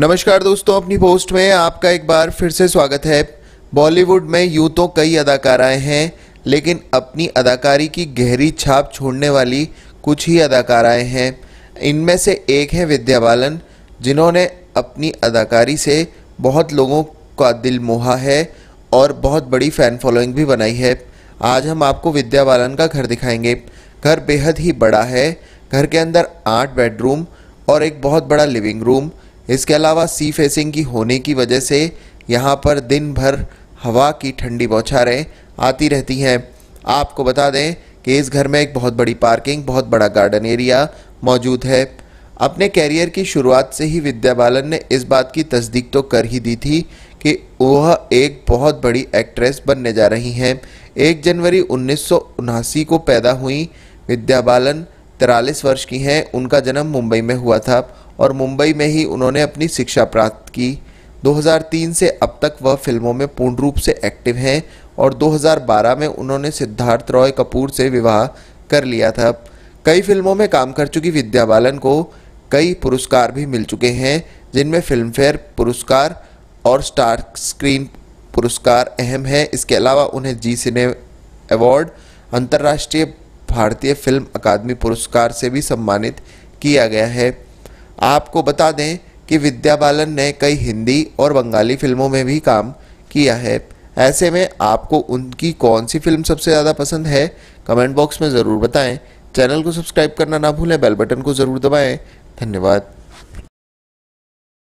नमस्कार दोस्तों अपनी पोस्ट में आपका एक बार फिर से स्वागत है बॉलीवुड में यूं तो कई अदाकाराएं हैं लेकिन अपनी अदाकारी की गहरी छाप छोड़ने वाली कुछ ही अदाकाराएं हैं इनमें से एक है विद्या बालन जिन्होंने अपनी अदाकारी से बहुत लोगों का दिल मोहा है और बहुत बड़ी फ़ैन फॉलोइंग भी बनाई है आज हम आपको विद्या बालन का घर दिखाएंगे घर बेहद ही बड़ा है घर के अंदर आठ बेडरूम और एक बहुत बड़ा लिविंग रूम इसके अलावा सी फेसिंग की होने की वजह से यहाँ पर दिन भर हवा की ठंडी बौछारें आती रहती हैं आपको बता दें कि इस घर में एक बहुत बड़ी पार्किंग बहुत बड़ा गार्डन एरिया मौजूद है अपने कैरियर की शुरुआत से ही विद्या बालन ने इस बात की तस्दीक तो कर ही दी थी कि वह एक बहुत बड़ी एक्ट्रेस बनने जा रही हैं एक जनवरी उन्नीस को पैदा हुई विद्या बालन तिरालीस वर्ष की हैं उनका जन्म मुंबई में हुआ था और मुंबई में ही उन्होंने अपनी शिक्षा प्राप्त की 2003 से अब तक वह फिल्मों में पूर्ण रूप से एक्टिव हैं और 2012 में उन्होंने सिद्धार्थ रॉय कपूर से विवाह कर लिया था कई फिल्मों में काम कर चुकी विद्या बालन को कई पुरस्कार भी मिल चुके हैं जिनमें फिल्मफेयर पुरस्कार और स्टार स्क्रीन पुरस्कार अहम है इसके अलावा उन्हें जी सिने अवार्ड अंतर्राष्ट्रीय भारतीय फिल्म अकादमी पुरस्कार से भी सम्मानित किया गया है आपको बता दें कि विद्या बालन ने कई हिंदी और बंगाली फिल्मों में भी काम किया है ऐसे में आपको उनकी कौन सी फिल्म सबसे ज़्यादा पसंद है कमेंट बॉक्स में ज़रूर बताएं चैनल को सब्सक्राइब करना ना भूलें बेल बटन को ज़रूर दबाएं धन्यवाद